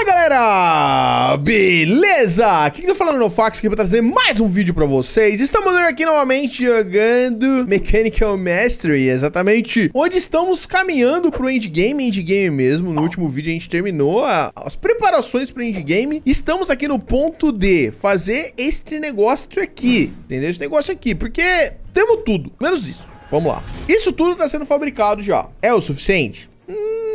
Fala galera, beleza? Aqui que eu tô tá falando é no Fax aqui pra trazer mais um vídeo pra vocês Estamos aqui novamente jogando Mechanical Mastery, exatamente Onde estamos caminhando pro endgame, endgame mesmo No último vídeo a gente terminou a, as preparações pro endgame Estamos aqui no ponto de fazer este negócio aqui Entendeu? Esse negócio aqui, porque temos tudo, menos isso Vamos lá Isso tudo tá sendo fabricado já É o suficiente? Hum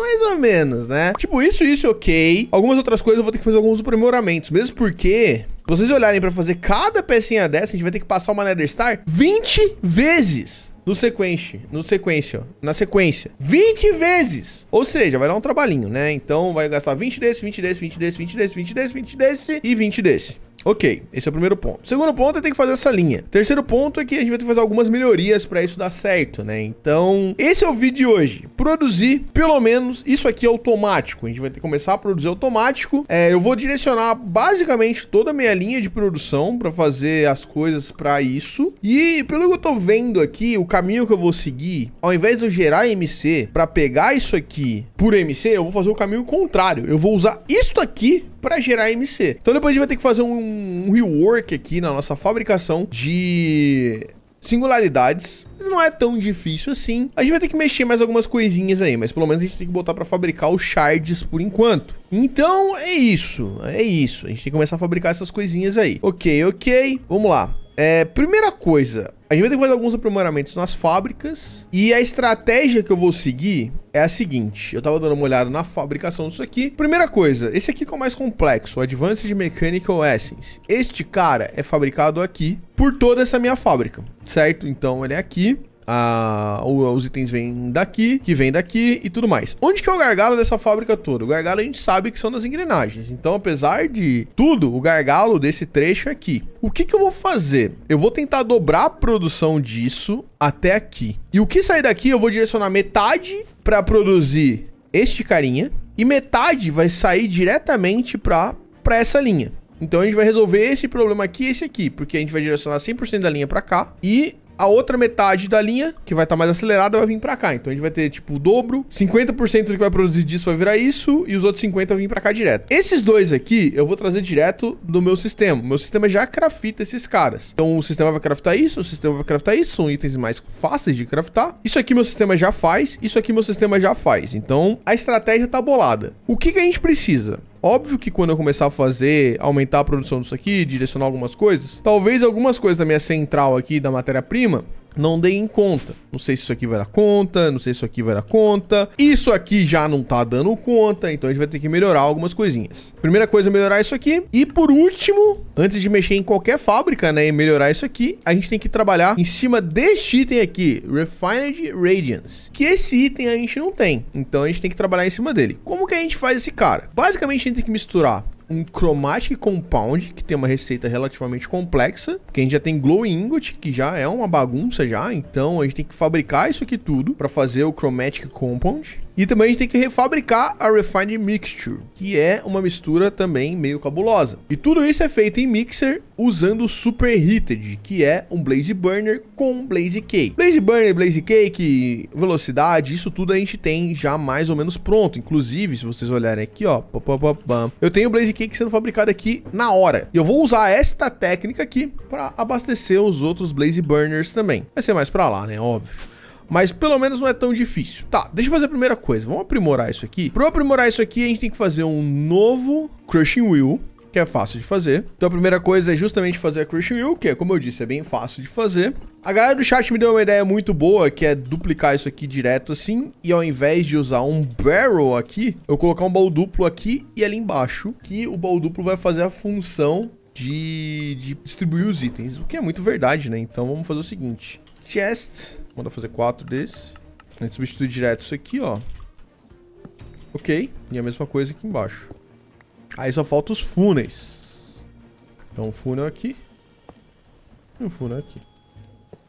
mais ou menos, né? Tipo, isso, isso, ok. Algumas outras coisas eu vou ter que fazer alguns aprimoramentos. Mesmo porque Se vocês olharem pra fazer cada pecinha dessa, a gente vai ter que passar uma Nether Star 20 vezes. No sequência, no sequência, na sequência. 20 vezes! Ou seja, vai dar um trabalhinho, né? Então vai gastar 20 desse, 20 desse, 20 desse, 20 desse, 20 desse, 20 desse e 20 desse. Ok, esse é o primeiro ponto. Segundo ponto é ter que fazer essa linha. Terceiro ponto é que a gente vai ter que fazer algumas melhorias para isso dar certo, né? Então, esse é o vídeo de hoje. Produzir, pelo menos, isso aqui é automático. A gente vai ter que começar a produzir automático. É, eu vou direcionar basicamente toda a minha linha de produção para fazer as coisas para isso. E pelo que eu tô vendo aqui, o caminho que eu vou seguir, ao invés de eu gerar MC para pegar isso aqui por MC, eu vou fazer o caminho contrário. Eu vou usar isso aqui para gerar MC. Então depois a gente vai ter que fazer um um rework aqui na nossa fabricação de singularidades, mas não é tão difícil assim. A gente vai ter que mexer mais algumas coisinhas aí, mas pelo menos a gente tem que botar para fabricar os shards por enquanto. Então é isso, é isso. A gente tem que começar a fabricar essas coisinhas aí. Ok, ok, vamos lá. É, primeira coisa, a gente vai ter que fazer alguns aprimoramentos nas fábricas. E a estratégia que eu vou seguir é a seguinte. Eu tava dando uma olhada na fabricação disso aqui. Primeira coisa, esse aqui que é o mais complexo, o Advanced Mechanical Essence. Este cara é fabricado aqui por toda essa minha fábrica, certo? Então ele é aqui a, os itens vêm daqui, que vem daqui e tudo mais. Onde que é o gargalo dessa fábrica toda? O gargalo a gente sabe que são nas engrenagens. Então, apesar de tudo, o gargalo desse trecho é aqui. O que, que eu vou fazer? Eu vou tentar dobrar a produção disso até aqui. E o que sair daqui, eu vou direcionar metade para produzir este carinha e metade vai sair diretamente para essa linha. Então a gente vai resolver esse problema aqui e esse aqui, porque a gente vai direcionar 100% da linha para cá e a outra metade da linha, que vai estar tá mais acelerada, vai vir para cá. Então a gente vai ter, tipo, o dobro. 50% do que vai produzir disso vai virar isso, e os outros 50% vão vir para cá direto. Esses dois aqui, eu vou trazer direto do meu sistema. Meu sistema já crafta esses caras. Então o sistema vai craftar isso, o sistema vai craftar isso, são itens mais fáceis de craftar. Isso aqui meu sistema já faz, isso aqui meu sistema já faz. Então a estratégia tá bolada. O que, que a gente precisa? Óbvio que quando eu começar a fazer, aumentar a produção disso aqui, direcionar algumas coisas, talvez algumas coisas da minha central aqui, da matéria-prima, não dei em conta. Não sei se isso aqui vai dar conta, não sei se isso aqui vai dar conta. Isso aqui já não tá dando conta, então a gente vai ter que melhorar algumas coisinhas. Primeira coisa é melhorar isso aqui. E por último, antes de mexer em qualquer fábrica, né, e melhorar isso aqui, a gente tem que trabalhar em cima deste item aqui, Refined Radiance, que esse item a gente não tem. Então a gente tem que trabalhar em cima dele. Como que a gente faz esse cara? Basicamente a gente tem que misturar um Chromatic Compound, que tem uma receita relativamente complexa, porque a gente já tem Glow Ingot, que já é uma bagunça já, então a gente tem que fabricar isso aqui tudo para fazer o Chromatic Compound, e também a gente tem que refabricar a Refined Mixture, que é uma mistura também meio cabulosa. E tudo isso é feito em mixer usando o Super Heated, que é um Blaze Burner com Blaze Cake. Blaze Burner, Blaze Cake, velocidade, isso tudo a gente tem já mais ou menos pronto. Inclusive, se vocês olharem aqui, ó, eu tenho o Blaze Cake sendo fabricado aqui na hora. E eu vou usar esta técnica aqui para abastecer os outros Blaze Burners também. Vai ser mais para lá, né? Óbvio mas pelo menos não é tão difícil. Tá, deixa eu fazer a primeira coisa, vamos aprimorar isso aqui. Para aprimorar isso aqui, a gente tem que fazer um novo Crushing Wheel, que é fácil de fazer. Então a primeira coisa é justamente fazer a Crushing Wheel, que é, como eu disse, é bem fácil de fazer. A galera do chat me deu uma ideia muito boa, que é duplicar isso aqui direto assim, e ao invés de usar um barrel aqui, eu colocar um baú duplo aqui e ali embaixo, que o baú duplo vai fazer a função de, de distribuir os itens, o que é muito verdade, né? Então vamos fazer o seguinte. Chest Mandar fazer quatro desses, A gente substitui direto isso aqui, ó. Ok. E a mesma coisa aqui embaixo. Aí só falta os fúneis. Então um funil aqui. E um funil aqui.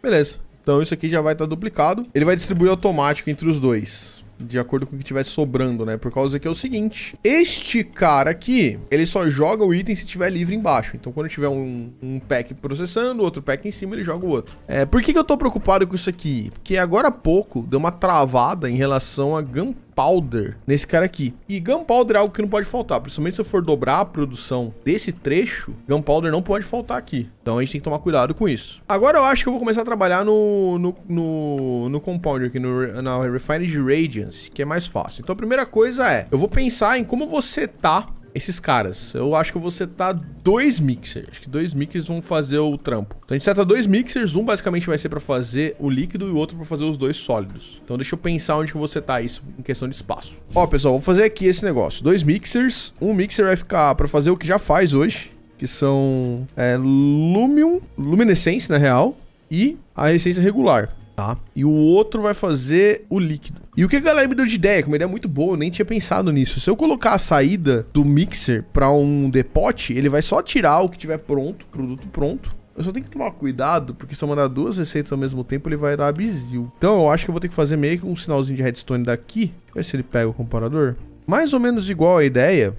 Beleza. Então isso aqui já vai estar tá duplicado. Ele vai distribuir automático entre os dois de acordo com o que tiver sobrando, né? Por causa que é o seguinte, este cara aqui, ele só joga o item se tiver livre embaixo. Então quando tiver um, um pack processando, outro pack em cima, ele joga o outro. É, por que, que eu tô preocupado com isso aqui? Porque agora há pouco deu uma travada em relação a Gunpowder gunpowder nesse cara aqui. E gunpowder é algo que não pode faltar, principalmente se eu for dobrar a produção desse trecho, gunpowder não pode faltar aqui. Então a gente tem que tomar cuidado com isso. Agora eu acho que eu vou começar a trabalhar no, no, no, no compound aqui, no, na Refined Radiance, que é mais fácil. Então a primeira coisa é, eu vou pensar em como você tá esses caras. Eu acho que eu vou setar dois mixers. Acho que dois mixers vão fazer o trampo. Então a gente seta dois mixers. Um basicamente vai ser pra fazer o líquido e o outro pra fazer os dois sólidos. Então deixa eu pensar onde que eu vou setar isso em questão de espaço. Ó, pessoal, vou fazer aqui esse negócio. Dois mixers. Um mixer vai ficar pra fazer o que já faz hoje. Que são é, Lumium, Luminescence, na real, e a essência regular tá? E o outro vai fazer o líquido. E o que a galera me deu de ideia, que uma ideia muito boa, eu nem tinha pensado nisso. Se eu colocar a saída do mixer para um depote, ele vai só tirar o que tiver pronto, produto pronto, eu só tenho que tomar cuidado, porque se eu mandar duas receitas ao mesmo tempo, ele vai dar bizil. Então eu acho que eu vou ter que fazer meio que um sinalzinho de redstone daqui. Ver se ele pega o comparador. Mais ou menos igual a ideia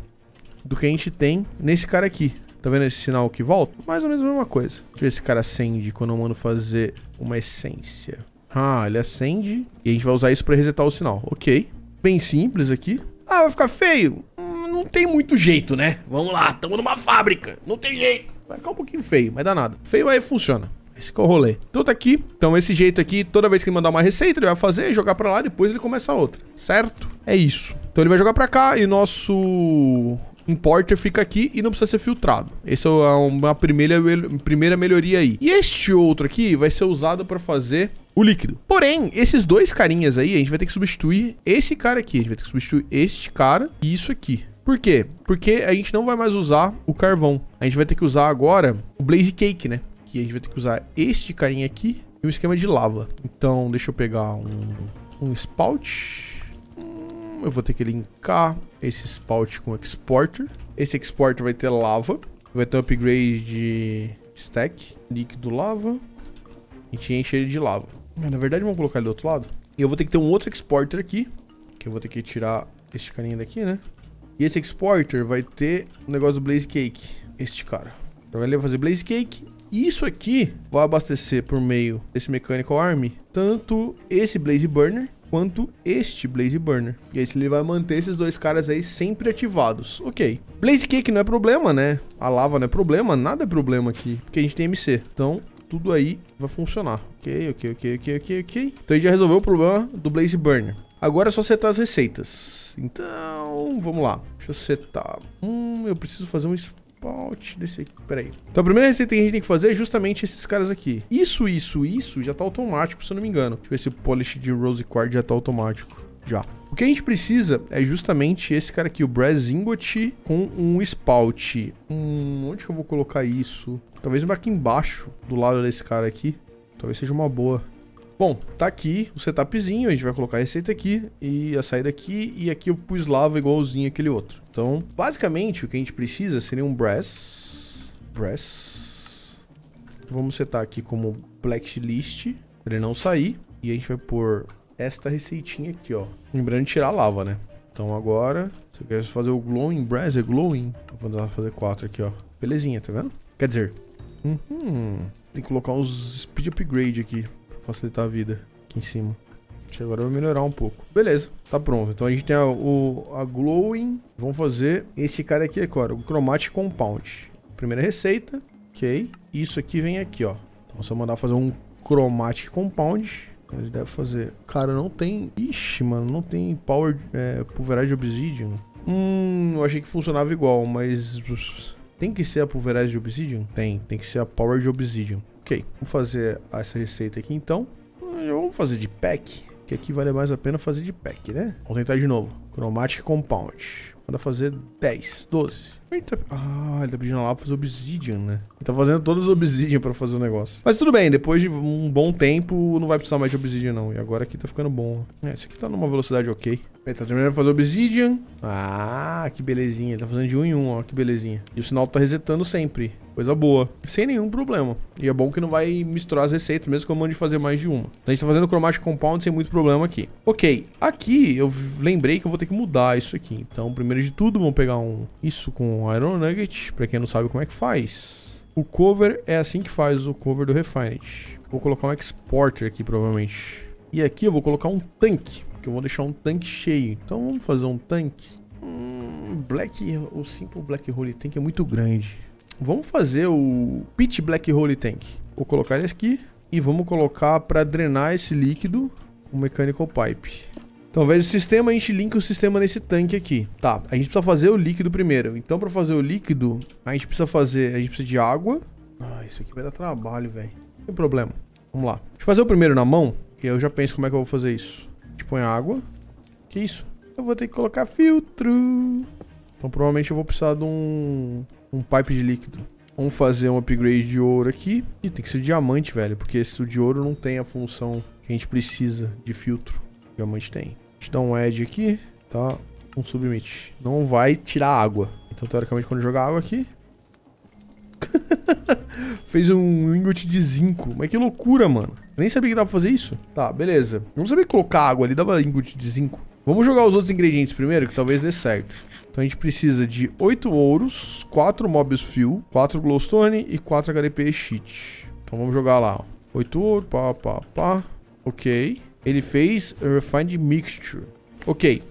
do que a gente tem nesse cara aqui. Tá vendo esse sinal que volta? Mais ou menos a mesma coisa. Deixa eu ver se esse cara acende quando eu mando fazer uma essência. Ah, ele acende. E a gente vai usar isso pra resetar o sinal. Ok. Bem simples aqui. Ah, vai ficar feio? Hum, não tem muito jeito, né? Vamos lá, tamo numa fábrica. Não tem jeito. Vai ficar um pouquinho feio, mas dá nada. Feio aí funciona. Esse que é o rolê. Então tá aqui. Então esse jeito aqui, toda vez que ele mandar uma receita, ele vai fazer, jogar pra lá, depois ele começa a outra. Certo? É isso. Então ele vai jogar pra cá e nosso importer fica aqui e não precisa ser filtrado. Essa é, é uma primeira, primeira melhoria aí. E este outro aqui vai ser usado para fazer o líquido. Porém, esses dois carinhas aí, a gente vai ter que substituir esse cara aqui. A gente vai ter que substituir este cara e isso aqui. Por quê? Porque a gente não vai mais usar o carvão. A gente vai ter que usar agora o Blaze Cake, né? Que a gente vai ter que usar este carinha aqui e um esquema de lava. Então, deixa eu pegar um, um spout eu vou ter que linkar esse spout com exporter. Esse exporter vai ter lava, vai ter um upgrade de stack, líquido lava. A gente enche ele de lava. Mas, na verdade, vamos colocar ele do outro lado. E eu vou ter que ter um outro exporter aqui, que eu vou ter que tirar este carinha daqui, né? E esse exporter vai ter o um negócio do Blaze Cake, este cara. Então ele vai fazer Blaze Cake isso aqui vai abastecer por meio desse Mechanical Arm, tanto esse Blaze Burner, quanto este Blaze Burner. E aí ele vai manter esses dois caras aí sempre ativados. Ok. Blaze Cake não é problema, né? A lava não é problema, nada é problema aqui, porque a gente tem MC. Então, tudo aí vai funcionar. Ok, ok, ok, ok, ok, ok. Então a gente já resolveu o problema do Blaze Burner. Agora é só setar as receitas. Então, vamos lá. Deixa eu setar. Hum, eu preciso fazer um... Spout desse aqui. Peraí. Então a primeira receita que a gente tem que fazer é justamente esses caras aqui. Isso, isso, isso já tá automático, se eu não me engano. Deixa tipo, eu ver se o polish de rose quartz já tá automático. Já. O que a gente precisa é justamente esse cara aqui, o brass ingot com um spout. Hum, onde que eu vou colocar isso? Talvez aqui embaixo, do lado desse cara aqui. Talvez seja uma boa. Bom, tá aqui o setupzinho, a gente vai colocar a receita aqui e a saída aqui, e aqui eu pus lava igualzinho aquele outro. Então, basicamente, o que a gente precisa seria um brass, brass, vamos setar aqui como blacklist, pra ele não sair, e a gente vai pôr esta receitinha aqui, ó, lembrando de tirar a lava, né? Então agora, se eu quero fazer o glowing brass, é glowing, vou fazer quatro aqui, ó, belezinha, tá vendo? Quer dizer, uhum, tem que colocar uns speed upgrade aqui facilitar a vida aqui em cima. Agora eu vou melhorar um pouco. Beleza, tá pronto. Então a gente tem a, o, a Glowing. Vamos fazer esse cara aqui agora, o Chromatic Compound. Primeira receita, ok. Isso aqui vem aqui, ó. Então se eu mandar fazer um Chromatic Compound, ele deve fazer... Cara, não tem... Ixi, mano, não tem Power... É, pulveragem de Obsidian. Hum, eu achei que funcionava igual, mas... Tem que ser a pulverize de Obsidian? Tem, tem que ser a Power de Obsidian. Ok, vamos fazer essa receita aqui então. Vamos fazer de pack, que aqui vale mais a pena fazer de pack, né? Vamos tentar de novo. Chromatic Compound. Manda fazer 10, 12. Eita, ah, ele tá pedindo lá pra fazer Obsidian, né? Ele tá fazendo todos os Obsidian pra fazer o negócio. Mas tudo bem, depois de um bom tempo, não vai precisar mais de Obsidian, não. E agora aqui tá ficando bom. É, esse aqui tá numa velocidade ok. Ele tá terminando de fazer Obsidian. Ah, que belezinha. Ele tá fazendo de um em um, ó. Que belezinha. E o sinal tá resetando sempre. Coisa boa. Sem nenhum problema. E é bom que não vai misturar as receitas, mesmo que eu mande fazer mais de uma. Então a gente tá fazendo Chromatic Compound sem muito problema aqui. Ok. Aqui eu lembrei que eu vou ter que mudar isso aqui. Então, primeiro de tudo, vamos pegar um... Isso com Iron Nugget. Pra quem não sabe como é que faz. O cover é assim que faz o cover do Refined. Vou colocar um exporter aqui, provavelmente. E aqui eu vou colocar um tanque. Porque eu vou deixar um tanque cheio. Então vamos fazer um tanque. Hum, Black, o Simple Black Holy Tank é muito grande. Vamos fazer o Pit Black Holy Tank. Vou colocar ele aqui. E vamos colocar para drenar esse líquido o Mechanical Pipe. Então, o sistema, a gente linka o sistema nesse tanque aqui. Tá, a gente precisa fazer o líquido primeiro. Então, para fazer o líquido, a gente precisa fazer... A gente precisa de água. Ah, isso aqui vai dar trabalho, velho. Não tem problema. Vamos lá. Deixa eu fazer o primeiro na mão. E eu já penso como é que eu vou fazer isso gente tipo, põe água. Que isso? Eu vou ter que colocar filtro. Então provavelmente eu vou precisar de um, um pipe de líquido. Vamos fazer um upgrade de ouro aqui. E tem que ser diamante, velho, porque esse de ouro não tem a função que a gente precisa de filtro. Diamante tem. A gente dá um edge aqui, tá? Um submit. Não vai tirar água. Então, teoricamente, quando jogar água aqui... Fez um ingot de zinco. Mas que loucura, mano. Eu nem sabia que dava pra fazer isso. Tá, beleza. Vamos saber colocar água ali, dava ingot de zinco. Vamos jogar os outros ingredientes primeiro, que talvez dê certo. Então a gente precisa de 8 ouros, 4 mobs Fuel, 4 Glowstone e 4 HDP Cheat. Então vamos jogar lá, 8 ouro, pá, pá, pá. Ok. Ele fez Refined Mixture. Ok.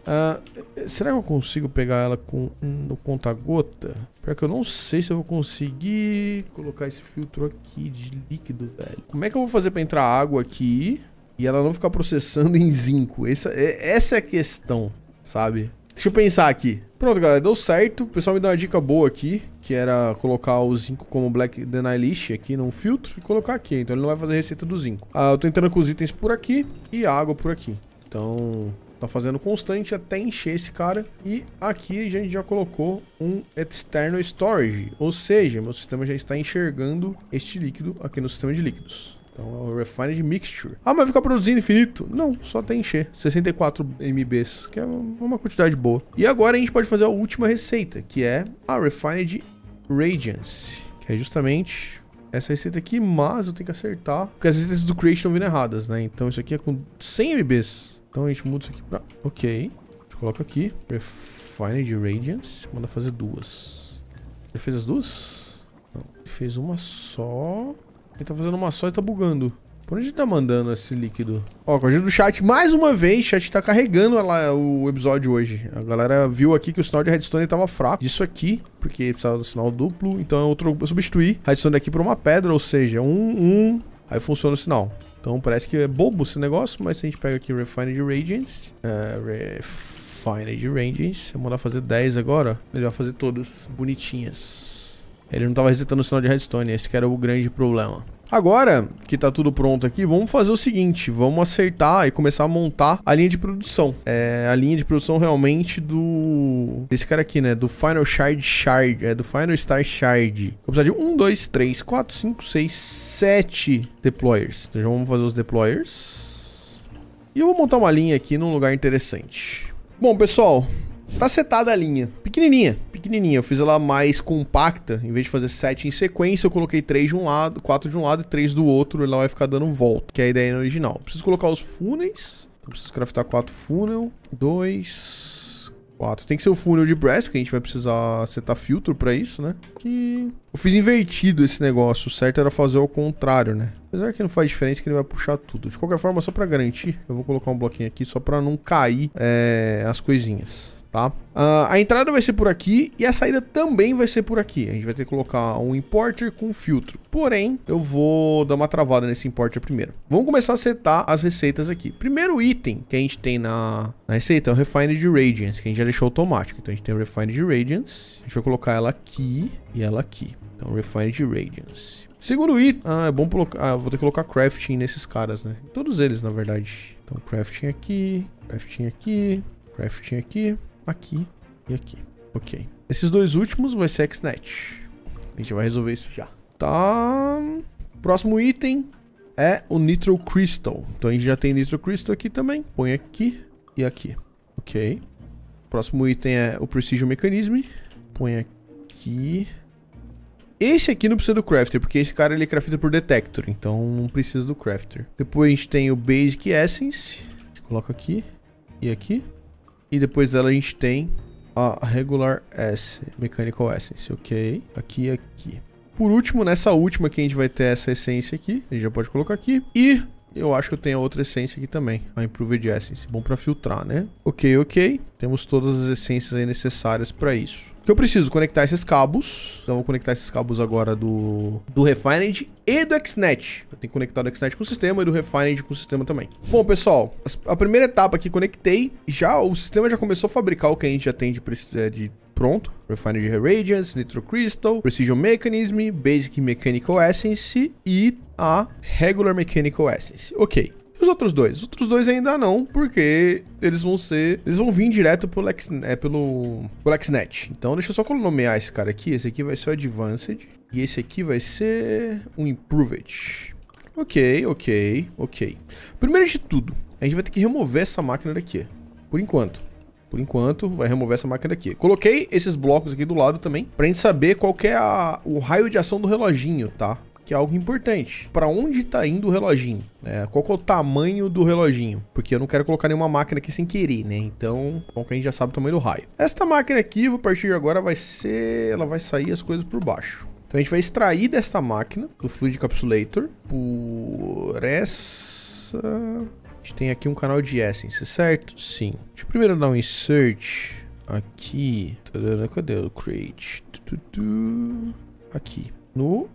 Uh, será que eu consigo pegar ela com no conta-gota? Pior que eu não sei se eu vou conseguir colocar esse filtro aqui de líquido, velho. Como é que eu vou fazer pra entrar água aqui e ela não ficar processando em zinco? Essa, é, essa é a questão, sabe? Deixa eu pensar aqui. Pronto, galera, deu certo. O pessoal me deu uma dica boa aqui, que era colocar o zinco como Black Denilish aqui num filtro e colocar aqui. Então ele não vai fazer receita do zinco. Ah, eu tô entrando com os itens por aqui e a água por aqui. Então, Tá fazendo constante até encher esse cara. E aqui a gente já colocou um external storage, ou seja, meu sistema já está enxergando este líquido aqui no sistema de líquidos. Então é o Refined Mixture. Ah, mas ficar produzindo infinito? Não, só até encher. 64 MBs, que é uma quantidade boa. E agora a gente pode fazer a última receita, que é a Refined Radiance. Que é justamente essa receita aqui, mas eu tenho que acertar. Porque as receitas do Creation vindo erradas, né? Então isso aqui é com 100 MBs. Então a gente muda isso aqui pra... Ok. A gente coloca aqui. Refined Radiance. Manda fazer duas. Ele fez as duas? Não. Ele fez uma só. Ele tá fazendo uma só e tá bugando. Por onde ele tá mandando esse líquido? Ó, com a ajuda do chat, mais uma vez, o chat tá carregando lá o episódio hoje. A galera viu aqui que o sinal de redstone tava fraco. Isso aqui, porque precisava do sinal duplo. Então eu, eu substituí redstone aqui por uma pedra, ou seja, um, um. Aí funciona o sinal. Então parece que é bobo esse negócio, mas se a gente pega aqui Refined Radiance, uh, é, Refined Radiance, vamos lá fazer 10 agora, ele vai fazer todas bonitinhas. Ele não estava resetando o sinal de redstone, esse que era o grande problema. Agora que está tudo pronto aqui, vamos fazer o seguinte, vamos acertar e começar a montar a linha de produção. É a linha de produção realmente do... desse cara aqui, né? Do Final Shard Shard, é do Final Star Shard. Vou precisar de 1, 2, 3, 4, 5, 6, 7 deployers. Então já vamos fazer os deployers. E eu vou montar uma linha aqui num lugar interessante. Bom, pessoal, Tá setada a linha. Pequenininha, pequenininha. Eu fiz ela mais compacta. Em vez de fazer sete em sequência, eu coloquei três de um lado, quatro de um lado e três do outro. Ela vai ficar dando volta, que é a ideia original. Preciso colocar os fúneis. Então, preciso craftar quatro funnel. Dois... Quatro. Tem que ser o funnel de brass, que a gente vai precisar setar filtro pra isso, né? Que... Eu fiz invertido esse negócio. O certo era fazer ao contrário, né? Apesar que não faz diferença que ele vai puxar tudo. De qualquer forma, só pra garantir, eu vou colocar um bloquinho aqui só pra não cair é, as coisinhas tá? Uh, a entrada vai ser por aqui e a saída também vai ser por aqui. A gente vai ter que colocar um importer com filtro. Porém, eu vou dar uma travada nesse importer primeiro. Vamos começar a setar as receitas aqui. Primeiro item que a gente tem na, na receita é o Refined Radiance, que a gente já deixou automático. Então a gente tem o Refined Radiance. A gente vai colocar ela aqui e ela aqui. Então, Refined Radiance. Segundo item... Ah, é bom colocar... Ah, vou ter que colocar crafting nesses caras, né? Todos eles, na verdade. Então, crafting aqui, crafting aqui, crafting aqui aqui e aqui. Ok. Esses dois últimos vai ser XNet. A gente vai resolver isso já. Tá. Próximo item é o Nitro Crystal. Então a gente já tem Nitro Crystal aqui também. Põe aqui e aqui. Ok. Próximo item é o Precision Mechanism. Põe aqui. Esse aqui não precisa do Crafter, porque esse cara ele é craftado por Detector, então não precisa do Crafter. Depois a gente tem o Basic Essence. Coloca aqui e aqui. E depois dela a gente tem a regular S, Mechanical Essence, ok? Aqui e aqui. Por último, nessa última que a gente vai ter essa essência aqui, a gente já pode colocar aqui. E eu acho que eu tenho a outra essência aqui também, a Improved Essence. Bom para filtrar, né? Ok, ok. Temos todas as essências aí necessárias para isso. O que eu preciso? Conectar esses cabos. Então, vou conectar esses cabos agora do, do Refined e do Xnet. Eu tenho que conectar do Xnet com o sistema e do Refined com o sistema também. Bom, pessoal, a primeira etapa aqui, conectei. Já o sistema já começou a fabricar o que a gente já tem de, é, de pronto. Refinery Radiance, Nitro Crystal, Precision Mechanism, Basic Mechanical Essence e a Regular Mechanical Essence. Ok. E os outros dois? Os outros dois ainda não, porque eles vão ser... Eles vão vir direto pelo, Lex, é, pelo, pro Lexnet. Então deixa eu só nomear esse cara aqui. Esse aqui vai ser o Advanced. E esse aqui vai ser o Improved. Ok, ok, ok. Primeiro de tudo, a gente vai ter que remover essa máquina daqui. Por enquanto. Por enquanto, vai remover essa máquina aqui. Coloquei esses blocos aqui do lado também, pra gente saber qual é a, o raio de ação do reloginho, tá? que é algo importante. Para onde está indo o reloginho? É, qual é o tamanho do reloginho? Porque eu não quero colocar nenhuma máquina aqui sem querer, né? Então, bom que a gente já sabe o tamanho do raio. Esta máquina aqui, a partir de agora, vai ser... Ela vai sair as coisas por baixo. Então a gente vai extrair desta máquina, do Fluid Capsulator, por essa gente tem aqui um canal de Essence, certo? Sim. Deixa eu primeiro dar um insert aqui. Cadê o create? Aqui. No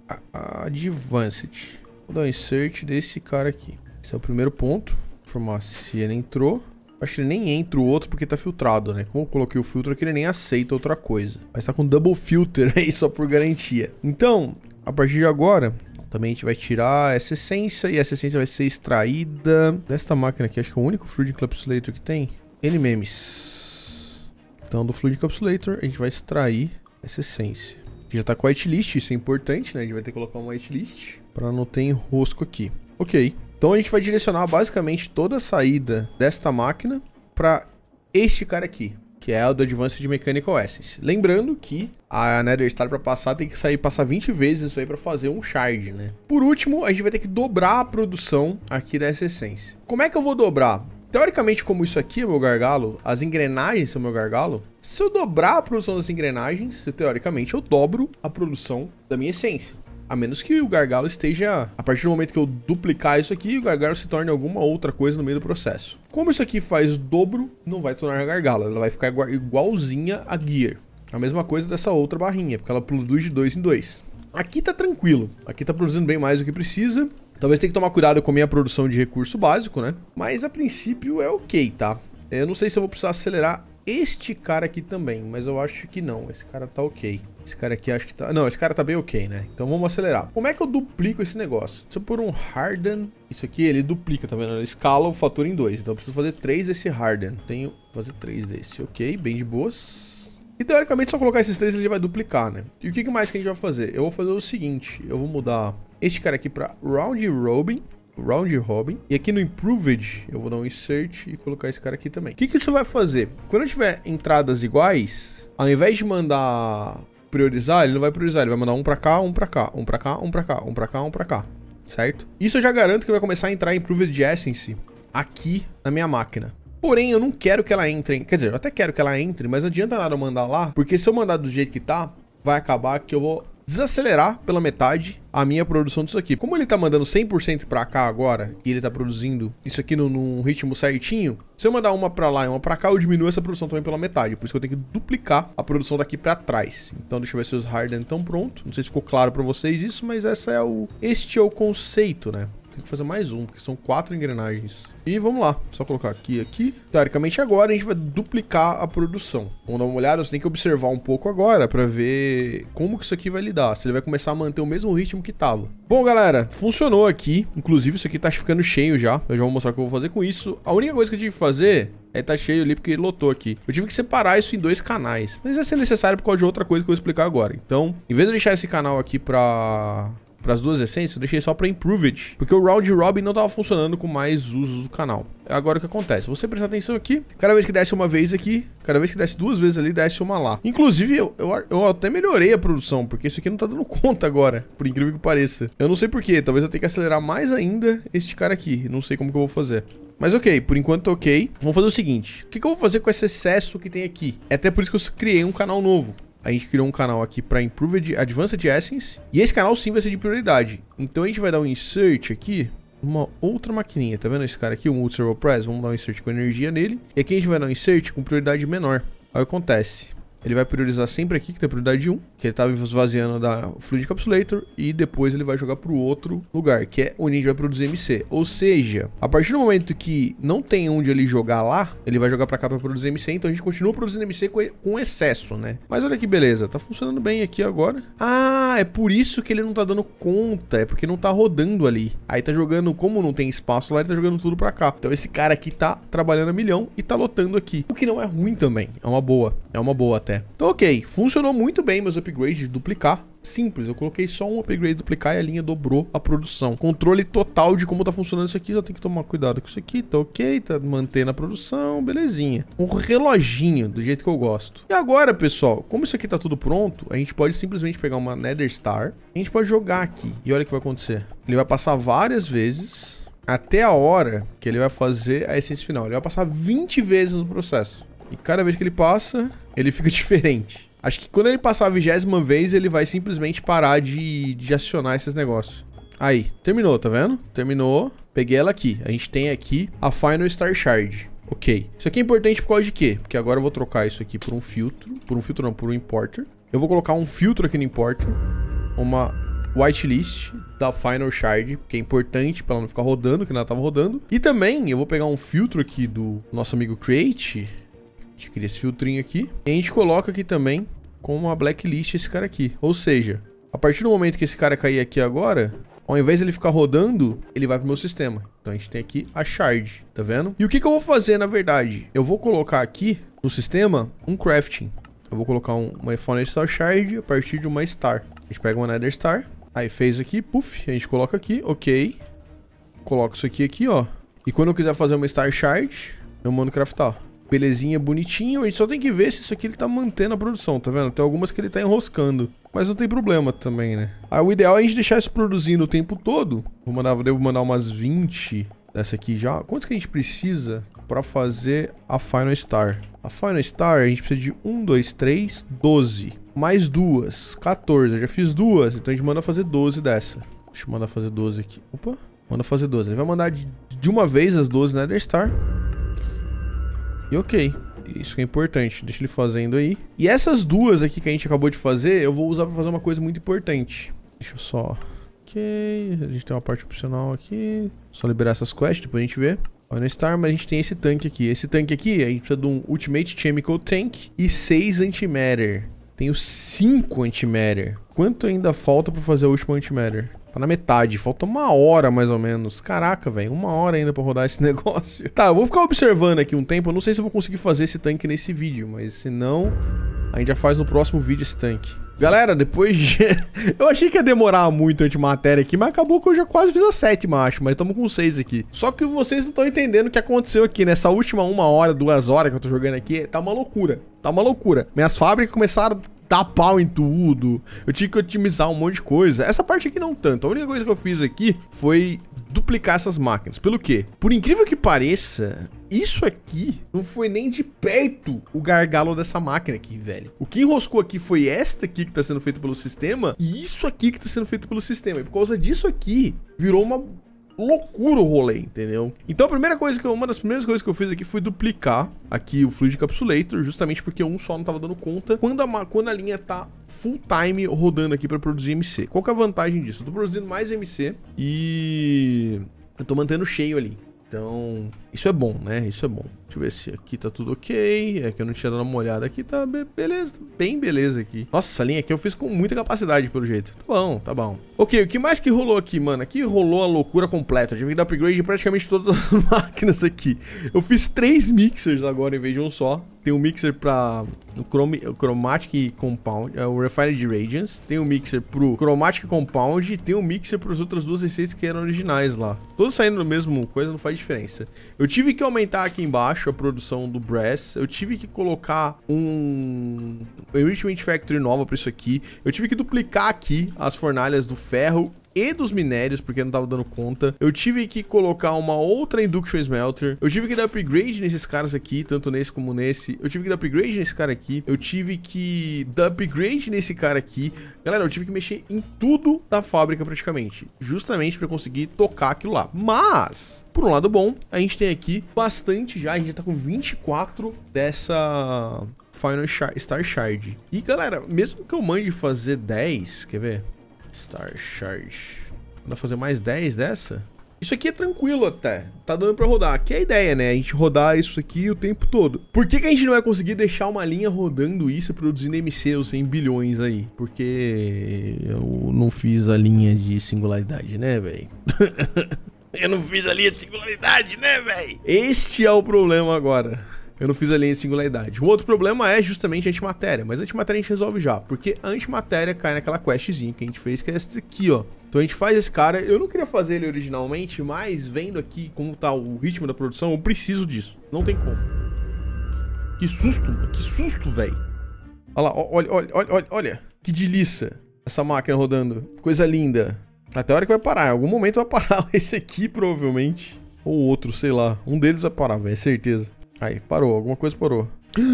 Advanced. Vou dar um insert desse cara aqui. Esse é o primeiro ponto. Informar se ele entrou. Acho que ele nem entra o outro porque tá filtrado, né? Como eu coloquei o filtro aqui, ele nem aceita outra coisa. Mas tá com double filter aí, só por garantia. Então, a partir de agora, também a gente vai tirar essa essência e essa essência vai ser extraída desta máquina aqui. Acho que é o único Fluid Encapsulator que tem. memes. Então do Fluid Encapsulator a gente vai extrair essa essência. Já tá com a whitelist, isso é importante, né? A gente vai ter que colocar uma whitelist para não ter enrosco aqui. Ok. Então a gente vai direcionar basicamente toda a saída desta máquina para este cara aqui que é o do Advanced Mechanical Essence. Lembrando que a Nether Star para passar tem que sair passar 20 vezes isso aí para fazer um shard, né? Por último, a gente vai ter que dobrar a produção aqui dessa essência. Como é que eu vou dobrar? Teoricamente, como isso aqui é meu gargalo, as engrenagens são meu gargalo, se eu dobrar a produção das engrenagens, teoricamente eu dobro a produção da minha essência. A menos que o gargalo esteja... A partir do momento que eu duplicar isso aqui, o gargalo se torne alguma outra coisa no meio do processo. Como isso aqui faz dobro, não vai tornar gargalo. Ela vai ficar igualzinha a gear. A mesma coisa dessa outra barrinha, porque ela produz de dois em dois. Aqui tá tranquilo. Aqui tá produzindo bem mais do que precisa. Talvez tenha que tomar cuidado com a minha produção de recurso básico, né? Mas a princípio é ok, tá? Eu não sei se eu vou precisar acelerar este cara aqui também, mas eu acho que não. Esse cara tá ok. Esse cara aqui acho que tá... Não, esse cara tá bem ok, né? Então vamos acelerar. Como é que eu duplico esse negócio? Se eu pôr um Harden... Isso aqui, ele duplica, tá vendo? Ele escala o fator em dois. Então eu preciso fazer três desse Harden. Tenho... Fazer três desse. Ok, bem de boas. E teoricamente, se eu colocar esses três, ele já vai duplicar, né? E o que mais que a gente vai fazer? Eu vou fazer o seguinte, eu vou mudar este cara aqui para Round Robin, Round Robin. E aqui no Improved, eu vou dar um Insert e colocar esse cara aqui também. O que, que isso vai fazer? Quando eu tiver entradas iguais, ao invés de mandar priorizar, ele não vai priorizar, ele vai mandar um pra cá, um pra cá, um pra cá, um pra cá, um pra cá, um pra cá, certo? Isso eu já garanto que vai começar a entrar em Proved de Essence aqui na minha máquina. Porém, eu não quero que ela entre, quer dizer, eu até quero que ela entre, mas não adianta nada eu mandar lá, porque se eu mandar do jeito que tá, vai acabar que eu vou desacelerar pela metade a minha produção disso aqui. Como ele tá mandando 100% para cá agora e ele tá produzindo isso aqui num, ritmo certinho, se eu mandar uma para lá e uma para cá, eu diminuo essa produção também pela metade. Por isso que eu tenho que duplicar a produção daqui para trás. Então deixa eu ver se os Harden estão pronto. Não sei se ficou claro para vocês isso, mas essa é o este é o conceito, né? Tem que fazer mais um, porque são quatro engrenagens. E vamos lá, só colocar aqui aqui. Teoricamente agora a gente vai duplicar a produção. Vamos dar uma olhada, você tem que observar um pouco agora pra ver como que isso aqui vai lidar. Se ele vai começar a manter o mesmo ritmo que tava. Bom, galera, funcionou aqui. Inclusive isso aqui tá ficando cheio já. Eu já vou mostrar o que eu vou fazer com isso. A única coisa que eu tive que fazer é, tá cheio ali porque lotou aqui. Eu tive que separar isso em dois canais. Mas ia é ser necessário por causa de outra coisa que eu vou explicar agora. Então, em vez de deixar esse canal aqui pra para as duas essências, eu deixei só para improve it porque o Round Robin não estava funcionando com mais usos do canal. É agora o que acontece? Você prestar atenção aqui, cada vez que desce uma vez aqui, cada vez que desce duas vezes ali, desce uma lá. Inclusive, eu, eu, eu até melhorei a produção, porque isso aqui não tá dando conta agora, por incrível que pareça. Eu não sei porquê, talvez eu tenha que acelerar mais ainda este cara aqui, não sei como que eu vou fazer. Mas ok, por enquanto ok. Vamos fazer o seguinte, o que, que eu vou fazer com esse excesso que tem aqui? É até por isso que eu criei um canal novo a gente criou um canal aqui para Improved Advanced Essence. E esse canal sim vai ser de prioridade. Então a gente vai dar um insert aqui. Uma outra maquininha, tá vendo esse cara aqui? Um Ultra Press. Vamos dar um insert com energia nele. E aqui a gente vai dar um insert com prioridade menor. O que acontece ele vai priorizar sempre aqui, que tem prioridade 1, que ele estava tá esvaziando da Fluid Encapsulator, e depois ele vai jogar para o outro lugar, que é onde a gente vai produzir MC. Ou seja, a partir do momento que não tem onde ele jogar lá, ele vai jogar para cá para produzir MC, então a gente continua produzindo MC com excesso, né? Mas olha que beleza, tá funcionando bem aqui agora. Ah, é por isso que ele não tá dando conta, é porque não tá rodando ali. Aí tá jogando, como não tem espaço lá, ele tá jogando tudo para cá. Então esse cara aqui tá trabalhando a milhão e tá lotando aqui, o que não é ruim também, é uma boa, é uma boa até até. Então, ok. Funcionou muito bem meus upgrades de duplicar simples. Eu coloquei só um upgrade duplicar e a linha dobrou a produção. Controle total de como tá funcionando isso aqui. Só tem que tomar cuidado com isso aqui. Tá ok, tá mantendo a produção, belezinha. Um reloginho, do jeito que eu gosto. E agora, pessoal, como isso aqui tá tudo pronto, a gente pode simplesmente pegar uma Nether Star. A gente pode jogar aqui. E olha o que vai acontecer. Ele vai passar várias vezes até a hora que ele vai fazer a essência final. Ele vai passar 20 vezes no processo. E cada vez que ele passa, ele fica diferente. Acho que quando ele passar a vigésima vez, ele vai simplesmente parar de, de acionar esses negócios. Aí, terminou, tá vendo? Terminou. Peguei ela aqui. A gente tem aqui a Final Star Shard. Ok. Isso aqui é importante por causa de quê? Porque agora eu vou trocar isso aqui por um filtro. Por um filtro não, por um importer. Eu vou colocar um filtro aqui no importer. Uma whitelist da Final Shard, que é importante para ela não ficar rodando, que ela tava rodando. E também eu vou pegar um filtro aqui do nosso amigo Create a gente cria esse filtrinho aqui. E a gente coloca aqui também como uma blacklist esse cara aqui. Ou seja, a partir do momento que esse cara cair aqui agora, ao invés de ele ficar rodando, ele vai pro meu sistema. Então a gente tem aqui a shard, tá vendo? E o que, que eu vou fazer, na verdade? Eu vou colocar aqui no sistema um crafting. Eu vou colocar um, uma iPhone Star Shard a partir de uma Star. A gente pega uma Nether Star, aí fez aqui, puff, a gente coloca aqui, ok. Coloca isso aqui, aqui, ó. E quando eu quiser fazer uma Star Shard, eu mando craftar, ó belezinha, bonitinho. A gente só tem que ver se isso aqui ele tá mantendo a produção, tá vendo? Tem algumas que ele tá enroscando. Mas não tem problema também, né? Ah, o ideal é a gente deixar isso produzindo o tempo todo. Vou mandar, devo mandar umas 20 dessa aqui já. Quantos que a gente precisa pra fazer a Final Star? A Final Star a gente precisa de 1, 2, 3, 12. Mais duas, 14. Eu já fiz duas, então a gente manda fazer 12 dessa. Deixa eu mandar fazer 12 aqui. Opa, manda fazer 12. Ele vai mandar de, de uma vez as 12 na Nether Star. E ok. Isso que é importante. Deixa ele fazendo aí. E essas duas aqui que a gente acabou de fazer, eu vou usar pra fazer uma coisa muito importante. Deixa eu só... Ok. A gente tem uma parte opcional aqui. Só liberar essas quests, depois a gente vê. Olha Star, mas a gente tem esse tanque aqui. Esse tanque aqui, a gente precisa de um Ultimate Chemical Tank e 6 Antimatter. Tenho 5 Antimatter. Quanto ainda falta pra fazer a última Antimatter? Tá na metade, falta uma hora mais ou menos. Caraca, velho, uma hora ainda pra rodar esse negócio. Tá, eu vou ficar observando aqui um tempo. Eu não sei se eu vou conseguir fazer esse tanque nesse vídeo, mas se não, a gente já faz no próximo vídeo esse tanque. Galera, depois de... eu achei que ia demorar muito a antimatéria aqui, mas acabou que eu já quase fiz a sétima, acho, mas estamos com seis aqui. Só que vocês não estão entendendo o que aconteceu aqui nessa né? última uma hora, duas horas que eu tô jogando aqui, tá uma loucura. Tá uma loucura. Minhas fábricas começaram dar pau em tudo. Eu tive que otimizar um monte de coisa. Essa parte aqui não tanto. A única coisa que eu fiz aqui foi duplicar essas máquinas. Pelo quê? Por incrível que pareça, isso aqui não foi nem de perto o gargalo dessa máquina aqui, velho. O que enroscou aqui foi esta aqui que tá sendo feita pelo sistema e isso aqui que tá sendo feito pelo sistema. E por causa disso aqui, virou uma loucura o rolê, entendeu? Então a primeira coisa que eu, uma das primeiras coisas que eu fiz aqui foi duplicar aqui o Fluid Capsulator, justamente porque um só não tava dando conta quando a, quando a linha tá full time rodando aqui para produzir MC. Qual que é a vantagem disso? Eu tô produzindo mais MC e eu tô mantendo cheio ali. Então, isso é bom, né? Isso é bom. Deixa eu ver se aqui tá tudo ok. É que eu não tinha dado uma olhada aqui. Tá be beleza, bem beleza aqui. Nossa, essa linha aqui eu fiz com muita capacidade, pelo jeito. Tá bom, tá bom. Ok, o que mais que rolou aqui, mano? Aqui rolou a loucura completa. Eu tive que dar upgrade em praticamente todas as máquinas aqui. Eu fiz três mixers agora em vez de um só. Tem um mixer pra Chrome, Chromatic Compound, é o Refined Radiance. Tem um mixer pro Chromatic Compound e tem um mixer pros outras duas receitas que eram originais lá. Todos saindo do mesmo coisa, não faz diferença. Eu tive que aumentar aqui embaixo a produção do brass. Eu tive que colocar um enrichment factory nova para isso aqui. Eu tive que duplicar aqui as fornalhas do ferro e dos minérios, porque eu não tava dando conta. Eu tive que colocar uma outra Induction Smelter. Eu tive que dar upgrade nesses caras aqui, tanto nesse como nesse. Eu tive que dar upgrade nesse cara aqui. Eu tive que dar upgrade nesse cara aqui. Galera, eu tive que mexer em tudo da fábrica praticamente, justamente para conseguir tocar aquilo lá. Mas... Por um lado bom, a gente tem aqui bastante já, a gente já tá com 24 dessa Final Star Shard. E galera, mesmo que eu mande fazer 10, quer ver? Star Charge. Dá pra fazer mais 10 dessa? Isso aqui é tranquilo até, tá dando pra rodar. Que é a ideia, né? A gente rodar isso aqui o tempo todo. Por que, que a gente não vai conseguir deixar uma linha rodando isso e produzindo MCs em bilhões aí? Porque eu não fiz a linha de singularidade, né, velho? eu não fiz a linha de singularidade, né, velho? Este é o problema agora eu não fiz a linha de singularidade. Um outro problema é justamente a antimatéria, mas a antimatéria a gente resolve já, porque a antimatéria cai naquela questzinha que a gente fez, que é essa aqui, ó. Então a gente faz esse cara, eu não queria fazer ele originalmente, mas vendo aqui como tá o ritmo da produção, eu preciso disso, não tem como. Que susto, mano. que susto, velho. Olha lá, olha, olha, olha, olha, que delícia essa máquina rodando, coisa linda. Até a hora que vai parar, em algum momento vai parar esse aqui, provavelmente. Ou outro, sei lá. Um deles vai parar, velho, é certeza. Aí, parou. Alguma coisa parou.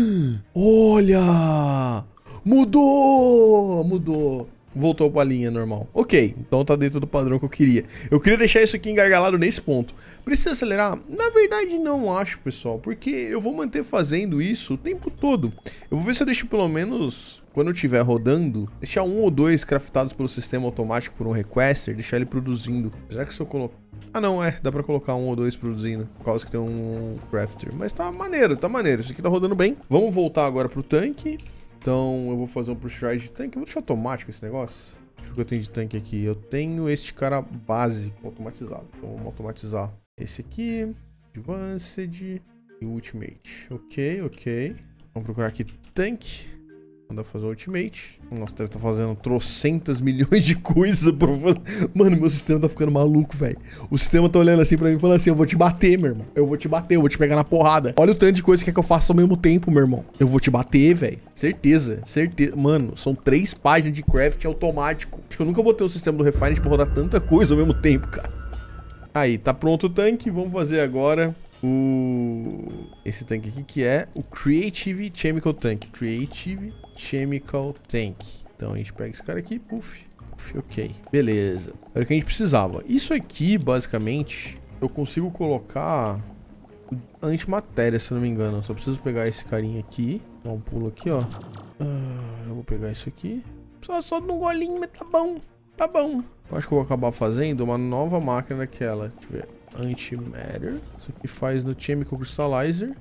Olha! Mudou! Mudou voltou pra linha normal. Ok, então tá dentro do padrão que eu queria. Eu queria deixar isso aqui engargalado nesse ponto. Precisa acelerar? Na verdade não acho, pessoal, porque eu vou manter fazendo isso o tempo todo. Eu vou ver se eu deixo pelo menos, quando eu estiver rodando, deixar um ou dois craftados pelo sistema automático por um requester, deixar ele produzindo. Será que se eu colocar... Ah não, é, dá pra colocar um ou dois produzindo, por causa que tem um crafter. Mas tá maneiro, tá maneiro, isso aqui tá rodando bem. Vamos voltar agora pro tanque. Então eu vou fazer um push ride de tanque. Eu vou deixar automático esse negócio. eu o que eu tenho de tanque aqui. Eu tenho este cara básico automatizado. Então vamos automatizar esse aqui. Advanced e Ultimate. Ok, ok. Vamos procurar aqui tanque. Mandar fazer o ultimate. Nossa, deve estar tá fazendo trocentas milhões de coisas pra fazer. Mano, meu sistema tá ficando maluco, velho. O sistema tá olhando assim pra mim e falando assim: eu vou te bater, meu irmão. Eu vou te bater, eu vou te pegar na porrada. Olha o tanto de coisa que, é que eu faço ao mesmo tempo, meu irmão. Eu vou te bater, velho. Certeza, certeza. Mano, são três páginas de craft automático. Acho que eu nunca botei o sistema do Refined pra rodar tanta coisa ao mesmo tempo, cara. Aí, tá pronto o tanque. Vamos fazer agora o... Esse tanque aqui que é o Creative Chemical Tank. Creative Chemical Tank. Então a gente pega esse cara aqui, puff, puff, ok. Beleza. Era o que a gente precisava. Isso aqui, basicamente, eu consigo colocar antimatéria, se não me engano. Eu só preciso pegar esse carinha aqui. Dá um pulo aqui, ó. Ah, eu vou pegar isso aqui. Só, só num golinho, mas tá bom. Tá bom. Eu acho que eu vou acabar fazendo uma nova máquina daquela. Deixa eu ver. Antimatter. Isso aqui faz no Chemical Crystallizer.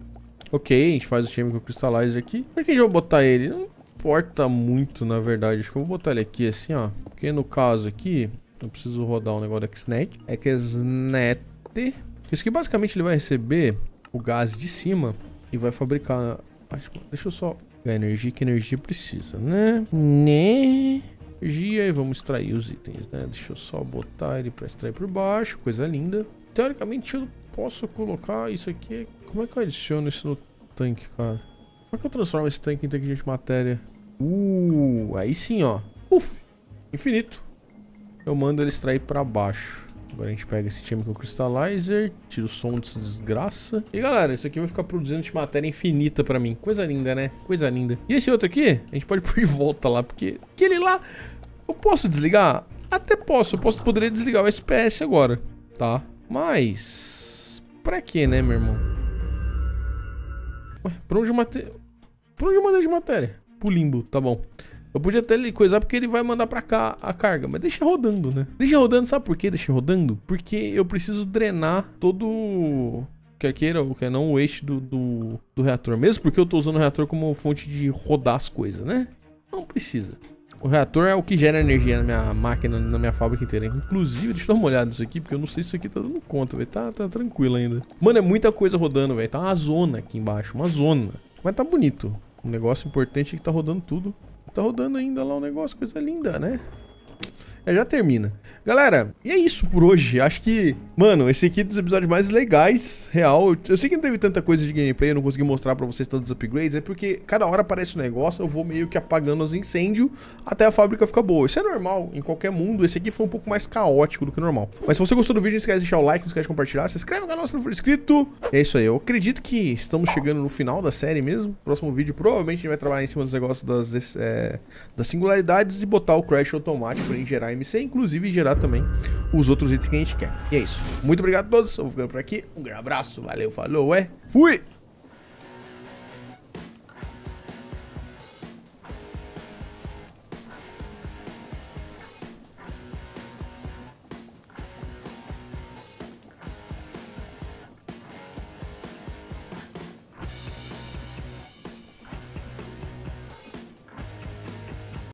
Ok, a gente faz o Chemical Crystallizer aqui. Por que a gente vai botar ele? Não importa muito, na verdade. Acho que eu vou botar ele aqui assim, ó. Porque no caso aqui, eu preciso rodar um negócio da Xnet. É que Xnet. É isso aqui basicamente ele vai receber o gás de cima e vai fabricar... Ah, tipo, deixa eu só... A energia que a energia precisa, né? Né? Energia e vamos extrair os itens, né? Deixa eu só botar ele para extrair por baixo. Coisa linda. Teoricamente eu posso colocar isso aqui... Como é que eu adiciono isso no tanque, cara? Como é que eu transformo esse tanque em tanque de matéria? Uh, aí sim, ó. Uf, infinito. Eu mando ele extrair pra baixo. Agora a gente pega esse Chemical Crystallizer, tira o som dessa desgraça. E galera, isso aqui vai ficar produzindo de matéria infinita pra mim. Coisa linda, né? Coisa linda. E esse outro aqui, a gente pode pôr em volta lá, porque aquele lá... Eu posso desligar? Até posso. Eu posso, poderia desligar o SPS agora, tá? Mas... Pra quê, né, meu irmão? Ué, pra onde eu matei? Pra onde eu mandei de matéria? Pro limbo, tá bom. Eu podia até ele coisar porque ele vai mandar pra cá a carga, mas deixa rodando, né? Deixa rodando, sabe por que deixa rodando? Porque eu preciso drenar todo... Quer queira ou quer não, o eixo do, do, do reator. Mesmo porque eu tô usando o reator como fonte de rodar as coisas, né? Não precisa. O reator é o que gera energia na minha máquina, na minha fábrica inteira. Inclusive, deixa eu dar uma olhada nisso aqui, porque eu não sei se isso aqui tá dando conta, velho. Tá, tá tranquilo ainda. Mano, é muita coisa rodando, velho. Tá uma zona aqui embaixo, uma zona. Mas tá bonito. Um negócio importante é que tá rodando tudo. Tá rodando ainda lá o um negócio, coisa linda, né? É, já termina. Galera, e é isso por hoje. Acho que, mano, esse aqui é um dos episódios mais legais, real. Eu sei que não teve tanta coisa de gameplay, eu não consegui mostrar pra vocês tantos upgrades, é porque cada hora aparece um negócio, eu vou meio que apagando os incêndios até a fábrica ficar boa. Isso é normal em qualquer mundo, esse aqui foi um pouco mais caótico do que normal. Mas se você gostou do vídeo, não esquece de deixar o like, não esquece de compartilhar, se inscreve no canal se não for inscrito. É isso aí, eu acredito que estamos chegando no final da série mesmo. Próximo vídeo provavelmente a gente vai trabalhar em cima dos negócios das, é, das singularidades e botar o crash automático pra gente gerar MC inclusive gerar também os outros itens que a gente quer. E é isso. Muito obrigado a todos. Eu vou ficando por aqui. Um grande abraço. Valeu, falou, é. Fui!